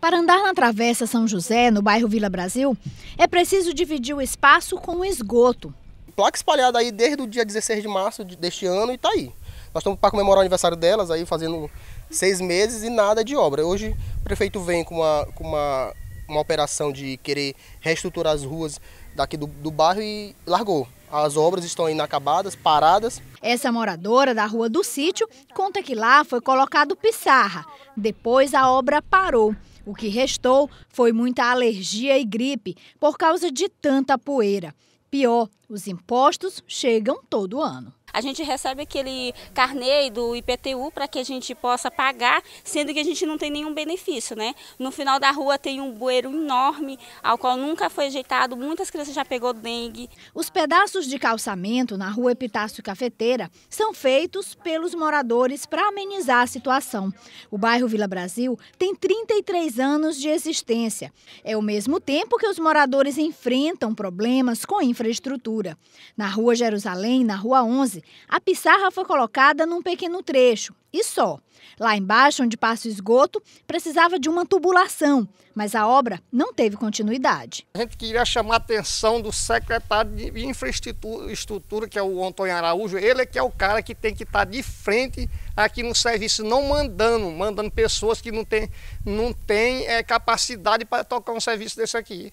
Para andar na Travessa São José, no bairro Vila Brasil, é preciso dividir o espaço com o esgoto. Placa espalhada aí desde o dia 16 de março deste ano e está aí. Nós estamos para comemorar o aniversário delas aí, fazendo seis meses e nada de obra. Hoje o prefeito vem com uma, com uma, uma operação de querer reestruturar as ruas daqui do, do bairro e largou. As obras estão inacabadas, paradas. Essa moradora da Rua do Sítio conta que lá foi colocado pissarra. Depois a obra parou. O que restou foi muita alergia e gripe por causa de tanta poeira. Pior, os impostos chegam todo ano a gente recebe aquele carnê do IPTU para que a gente possa pagar, sendo que a gente não tem nenhum benefício, né? No final da rua tem um bueiro enorme, ao qual nunca foi ajeitado, muitas crianças já pegou dengue. Os pedaços de calçamento na rua Epitácio Cafeteira são feitos pelos moradores para amenizar a situação. O bairro Vila Brasil tem 33 anos de existência. É o mesmo tempo que os moradores enfrentam problemas com infraestrutura. Na rua Jerusalém, na rua 11, a pissarra foi colocada num pequeno trecho e só. Lá embaixo, onde passa o esgoto, precisava de uma tubulação, mas a obra não teve continuidade. A gente queria chamar a atenção do secretário de infraestrutura, que é o Antônio Araújo, ele é que é o cara que tem que estar tá de frente aqui no serviço, não mandando, mandando pessoas que não têm não tem, é, capacidade para tocar um serviço desse aqui.